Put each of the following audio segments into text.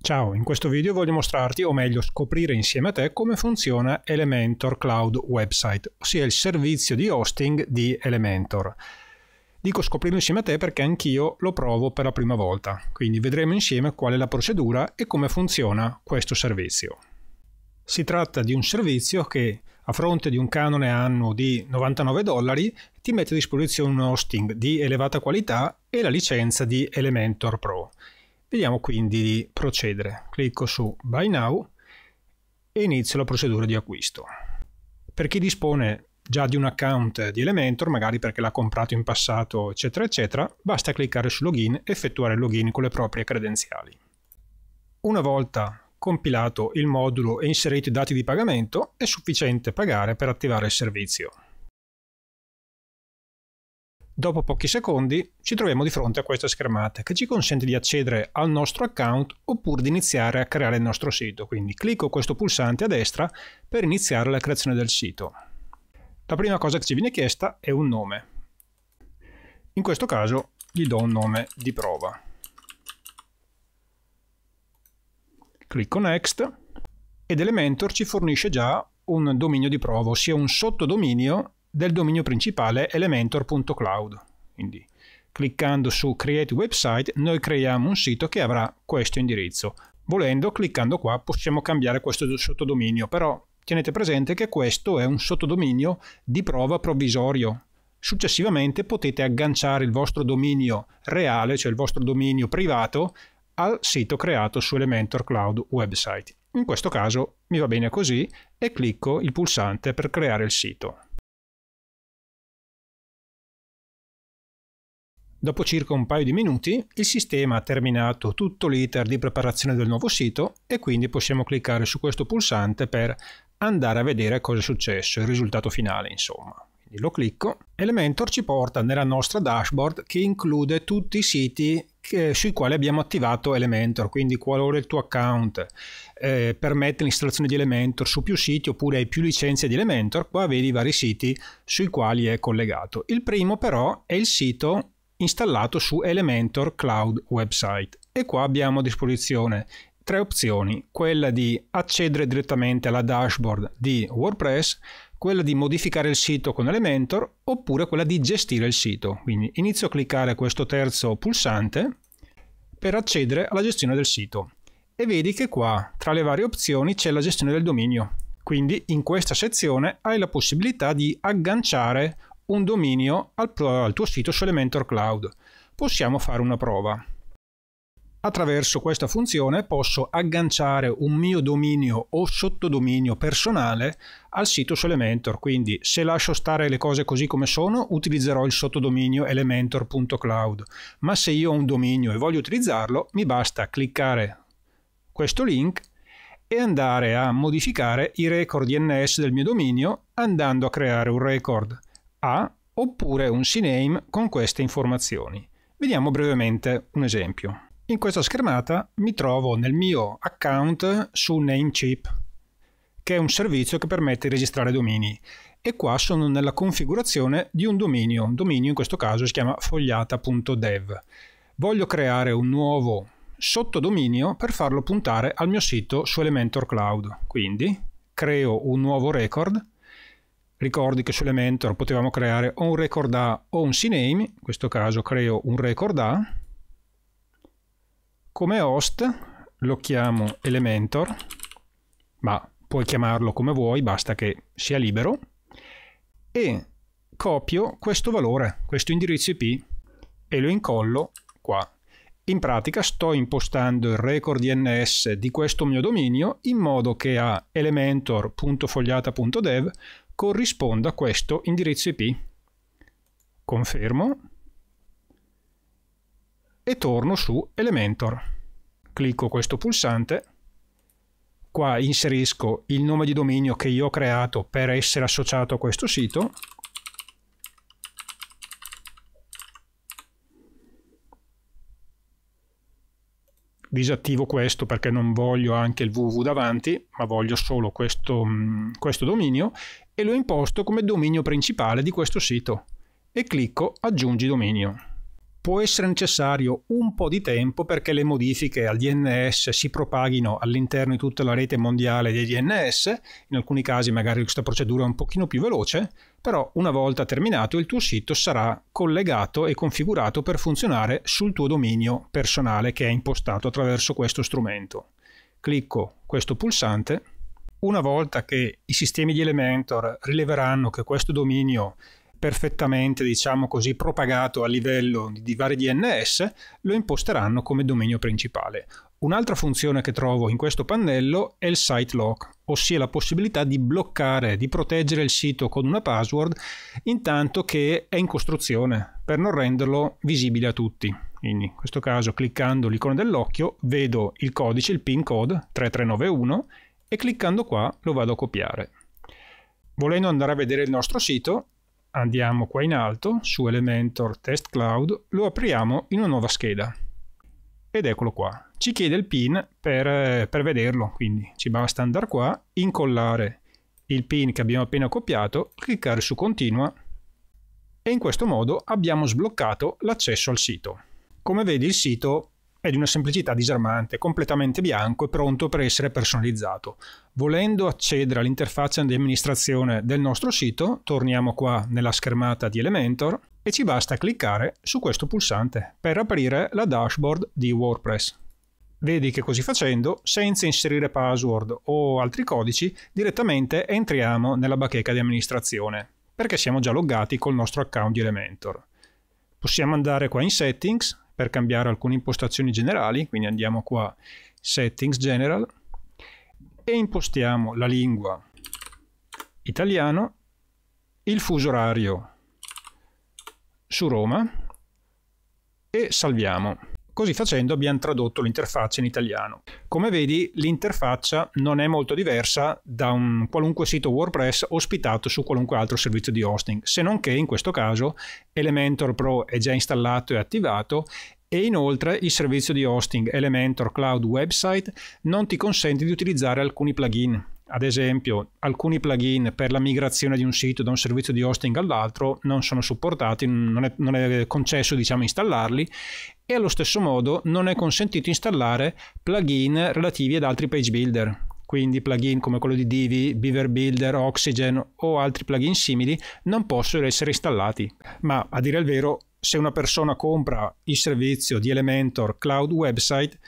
Ciao, in questo video voglio mostrarti, o meglio scoprire insieme a te, come funziona Elementor Cloud Website, ossia il servizio di hosting di Elementor. Dico scoprirlo insieme a te perché anch'io lo provo per la prima volta, quindi vedremo insieme qual è la procedura e come funziona questo servizio. Si tratta di un servizio che a fronte di un canone annuo di 99 dollari ti mette a disposizione un hosting di elevata qualità e la licenza di Elementor Pro. Vediamo quindi di procedere. Clicco su Buy Now e inizio la procedura di acquisto. Per chi dispone già di un account di Elementor, magari perché l'ha comprato in passato, eccetera, eccetera, basta cliccare su Login e effettuare il login con le proprie credenziali. Una volta compilato il modulo e inserito i dati di pagamento, è sufficiente pagare per attivare il servizio. Dopo pochi secondi ci troviamo di fronte a questa schermata che ci consente di accedere al nostro account oppure di iniziare a creare il nostro sito, quindi clicco questo pulsante a destra per iniziare la creazione del sito. La prima cosa che ci viene chiesta è un nome. In questo caso gli do un nome di prova. Clicco Next ed Elementor ci fornisce già un dominio di prova, ossia un sottodominio del dominio principale elementor.cloud. Quindi cliccando su Create Website noi creiamo un sito che avrà questo indirizzo. Volendo, cliccando qua, possiamo cambiare questo sottodominio, però tenete presente che questo è un sottodominio di prova provvisorio. Successivamente potete agganciare il vostro dominio reale, cioè il vostro dominio privato, al sito creato su Elementor Cloud Website. In questo caso mi va bene così e clicco il pulsante per creare il sito. Dopo circa un paio di minuti il sistema ha terminato tutto l'iter di preparazione del nuovo sito e quindi possiamo cliccare su questo pulsante per andare a vedere cosa è successo, il risultato finale insomma. Quindi lo clicco. Elementor ci porta nella nostra dashboard che include tutti i siti che, sui quali abbiamo attivato Elementor, quindi qualora il tuo account eh, permette l'installazione di Elementor su più siti oppure hai più licenze di Elementor, qua vedi i vari siti sui quali è collegato. Il primo però è il sito installato su Elementor Cloud Website. E qua abbiamo a disposizione tre opzioni, quella di accedere direttamente alla dashboard di WordPress, quella di modificare il sito con Elementor oppure quella di gestire il sito. Quindi inizio a cliccare questo terzo pulsante per accedere alla gestione del sito e vedi che qua tra le varie opzioni c'è la gestione del dominio. Quindi in questa sezione hai la possibilità di agganciare un dominio al, al tuo sito su Elementor Cloud. Possiamo fare una prova. Attraverso questa funzione posso agganciare un mio dominio o sottodominio personale al sito su Elementor, quindi se lascio stare le cose così come sono utilizzerò il sottodominio elementor.cloud, ma se io ho un dominio e voglio utilizzarlo mi basta cliccare questo link e andare a modificare i record DNS del mio dominio andando a creare un record a oppure un CNAME con queste informazioni. Vediamo brevemente un esempio. In questa schermata mi trovo nel mio account su Namecheap, che è un servizio che permette di registrare domini. E qua sono nella configurazione di un dominio. Un dominio in questo caso si chiama fogliata.dev. Voglio creare un nuovo sottodominio per farlo puntare al mio sito su Elementor Cloud. Quindi creo un nuovo record ricordi che su Elementor potevamo creare o un record A o un CNAME, in questo caso creo un record A, come host lo chiamo Elementor, ma puoi chiamarlo come vuoi, basta che sia libero, e copio questo valore, questo indirizzo IP, e lo incollo qua. In pratica sto impostando il record DNS di questo mio dominio in modo che a elementor.fogliata.dev corrisponda questo indirizzo IP. Confermo e torno su Elementor. Clicco questo pulsante, qua inserisco il nome di dominio che io ho creato per essere associato a questo sito disattivo questo perché non voglio anche il www davanti, ma voglio solo questo, mm, questo dominio e lo imposto come dominio principale di questo sito e clicco aggiungi dominio può essere necessario un po' di tempo perché le modifiche al DNS si propaghino all'interno di tutta la rete mondiale dei DNS, in alcuni casi magari questa procedura è un pochino più veloce, però una volta terminato il tuo sito sarà collegato e configurato per funzionare sul tuo dominio personale che è impostato attraverso questo strumento. Clicco questo pulsante una volta che i sistemi di Elementor rileveranno che questo dominio perfettamente, diciamo così, propagato a livello di vari DNS, lo imposteranno come dominio principale. Un'altra funzione che trovo in questo pannello è il site lock, ossia la possibilità di bloccare, di proteggere il sito con una password intanto che è in costruzione, per non renderlo visibile a tutti. Quindi in questo caso cliccando l'icona dell'occhio vedo il codice, il PIN code 3391 e cliccando qua lo vado a copiare. Volendo andare a vedere il nostro sito, Andiamo qua in alto, su Elementor Test Cloud, lo apriamo in una nuova scheda. Ed eccolo qua. Ci chiede il PIN per, eh, per vederlo, quindi ci basta andare qua, incollare il PIN che abbiamo appena copiato, cliccare su Continua e in questo modo abbiamo sbloccato l'accesso al sito. Come vedi il sito è di una semplicità disarmante, completamente bianco e pronto per essere personalizzato. Volendo accedere all'interfaccia di amministrazione del nostro sito, torniamo qua nella schermata di Elementor e ci basta cliccare su questo pulsante per aprire la dashboard di WordPress. Vedi che così facendo, senza inserire password o altri codici, direttamente entriamo nella bacheca di amministrazione, perché siamo già loggati col nostro account di Elementor. Possiamo andare qua in Settings, per cambiare alcune impostazioni generali, quindi andiamo qua Settings General e impostiamo la lingua italiano, il fuso orario su Roma e salviamo. Così facendo abbiamo tradotto l'interfaccia in italiano. Come vedi l'interfaccia non è molto diversa da un qualunque sito WordPress ospitato su qualunque altro servizio di hosting, se non che in questo caso Elementor Pro è già installato e attivato e inoltre il servizio di hosting Elementor Cloud Website non ti consente di utilizzare alcuni plugin ad esempio, alcuni plugin per la migrazione di un sito da un servizio di hosting all'altro non sono supportati, non è, non è concesso diciamo, installarli e allo stesso modo non è consentito installare plugin relativi ad altri page builder. Quindi plugin come quello di Divi, Beaver Builder, Oxygen o altri plugin simili non possono essere installati. Ma a dire il vero, se una persona compra il servizio di Elementor Cloud Website,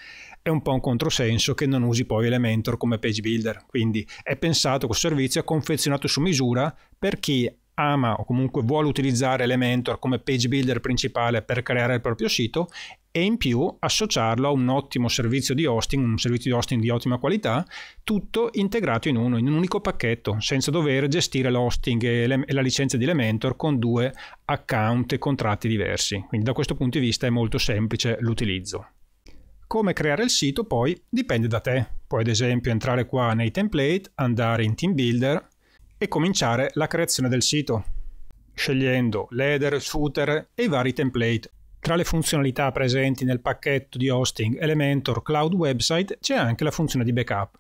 è un po' un controsenso che non usi poi Elementor come page builder. Quindi è pensato questo servizio, è confezionato su misura per chi ama o comunque vuole utilizzare Elementor come page builder principale per creare il proprio sito e in più associarlo a un ottimo servizio di hosting, un servizio di hosting di ottima qualità, tutto integrato in uno, in un unico pacchetto, senza dover gestire l'hosting e, e la licenza di Elementor con due account e contratti diversi. Quindi da questo punto di vista è molto semplice l'utilizzo. Come creare il sito poi dipende da te. Puoi ad esempio entrare qua nei template, andare in Team Builder e cominciare la creazione del sito, scegliendo header, footer e i vari template. Tra le funzionalità presenti nel pacchetto di hosting Elementor Cloud Website c'è anche la funzione di backup.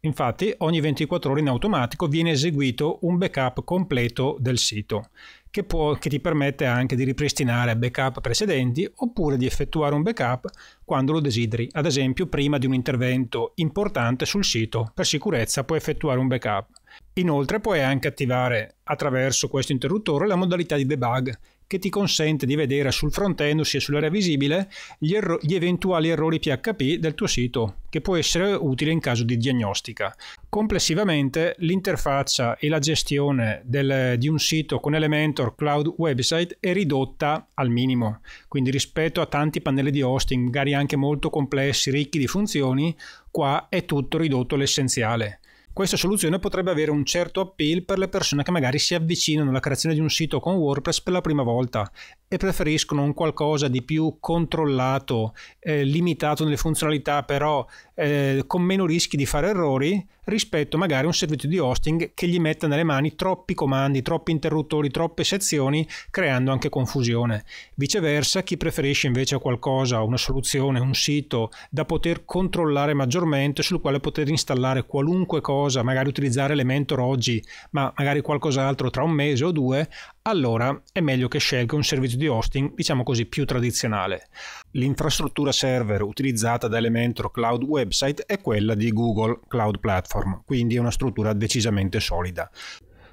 Infatti ogni 24 ore in automatico viene eseguito un backup completo del sito che, può, che ti permette anche di ripristinare backup precedenti oppure di effettuare un backup quando lo desideri, ad esempio prima di un intervento importante sul sito, per sicurezza puoi effettuare un backup. Inoltre puoi anche attivare attraverso questo interruttore la modalità di debug che ti consente di vedere sul front-end, ossia sull'area visibile, gli, erro- gli, eventuali errori PHP del tuo sito, che può essere utile in caso di diagnostica. Complessivamente, l'interfaccia e la gestione del, di un sito con Elementor Cloud Website è ridotta al minimo, quindi rispetto a tanti pannelli di hosting, magari anche molto complessi, ricchi di funzioni, qua è tutto ridotto all'essenziale. Questa soluzione potrebbe avere un certo appeal per le persone che magari si avvicinano alla creazione di un sito con WordPress per la prima volta e preferiscono un qualcosa di più controllato, eh, limitato nelle funzionalità, però eh, con meno rischi di fare errori rispetto magari a un servizio di hosting che gli metta nelle mani troppi comandi, troppi interruttori, troppe sezioni, creando anche confusione. Viceversa, chi preferisce invece qualcosa, una soluzione, un sito da poter controllare maggiormente, sul quale poter installare qualunque cosa cosa, magari utilizzare Elementor oggi, ma magari qualcos'altro tra un mese o due, allora è meglio che scelga un servizio di hosting, diciamo così, più tradizionale. L'infrastruttura server utilizzata da Elementor Cloud Website è quella di Google Cloud Platform, quindi è una struttura decisamente solida.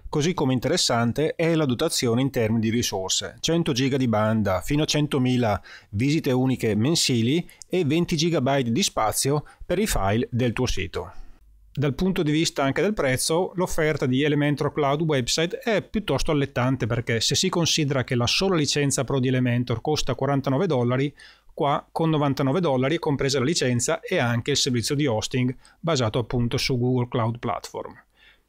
Così come interessante è la dotazione in termini di risorse, 100 GB di banda, fino a 100.000 visite uniche mensili e 20 GB di spazio per i file del tuo sito. Dal punto di vista anche del prezzo, l'offerta di Elementor Cloud Website è piuttosto allettante perché se si considera che la sola licenza Pro di Elementor costa 49 dollari, qua con 99 dollari è compresa la licenza e anche il servizio di hosting basato appunto su Google Cloud Platform.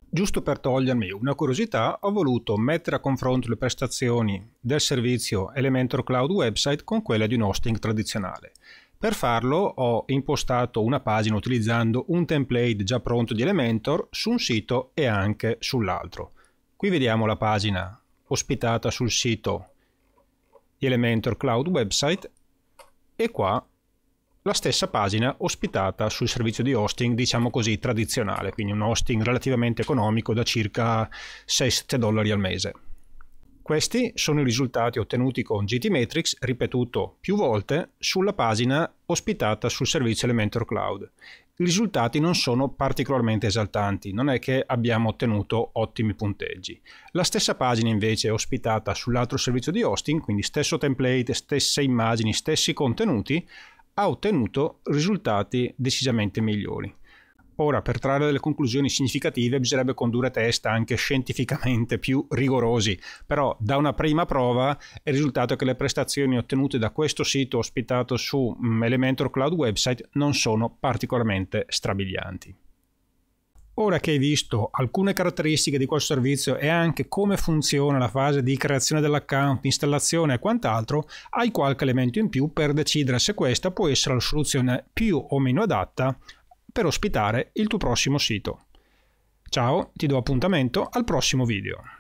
Giusto per togliermi una curiosità, ho voluto mettere a confronto le prestazioni del servizio Elementor Cloud Website con quelle di un hosting tradizionale. Per farlo ho impostato una pagina utilizzando un template già pronto di Elementor su un sito e anche sull'altro. Qui vediamo la pagina ospitata sul sito di Elementor Cloud Website e qua la stessa pagina ospitata sul servizio di hosting, diciamo così, tradizionale, quindi un hosting relativamente economico da circa 6-7 dollari al mese. Questi sono i risultati ottenuti con GTmetrix, ripetuto più volte, sulla pagina ospitata sul servizio Elementor Cloud. I risultati non sono particolarmente esaltanti, non è che abbiamo ottenuto ottimi punteggi. La stessa pagina invece ospitata sull'altro servizio di hosting, quindi stesso template, stesse immagini, stessi contenuti, ha ottenuto risultati decisamente migliori. Ora, per trarre delle conclusioni significative bisognerebbe condurre test anche scientificamente più rigorosi, però da una prima prova è risultato che le prestazioni ottenute da questo sito ospitato su mm, Elementor Cloud Website non sono particolarmente strabilianti. Ora che hai visto alcune caratteristiche di questo servizio e anche come funziona la fase di creazione dell'account, installazione e quant'altro, hai qualche elemento in più per decidere se questa può essere la soluzione più o meno adatta per ospitare il tuo prossimo sito. Ciao, ti do appuntamento al prossimo video.